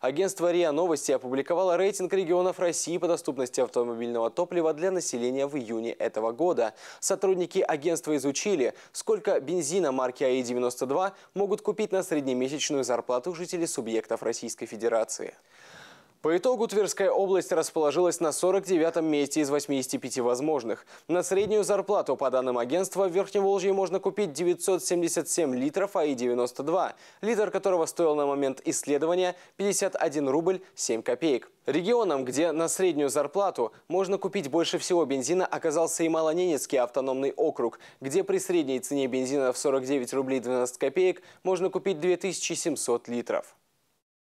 Агентство РИА Новости опубликовало рейтинг регионов России по доступности автомобильного топлива для населения в июне этого года. Сотрудники агентства изучили, сколько бензина марки АИ-92 могут купить на среднемесячную зарплату жителей субъектов Российской Федерации. По итогу Тверская область расположилась на 49-м месте из 85 возможных. На среднюю зарплату, по данным агентства, в Верхневолжье можно купить 977 литров АИ-92, литр которого стоил на момент исследования 51 рубль 7 копеек. Регионом, где на среднюю зарплату можно купить больше всего бензина, оказался и Малоненецкий автономный округ, где при средней цене бензина в 49 рублей 12 копеек можно купить 2700 литров.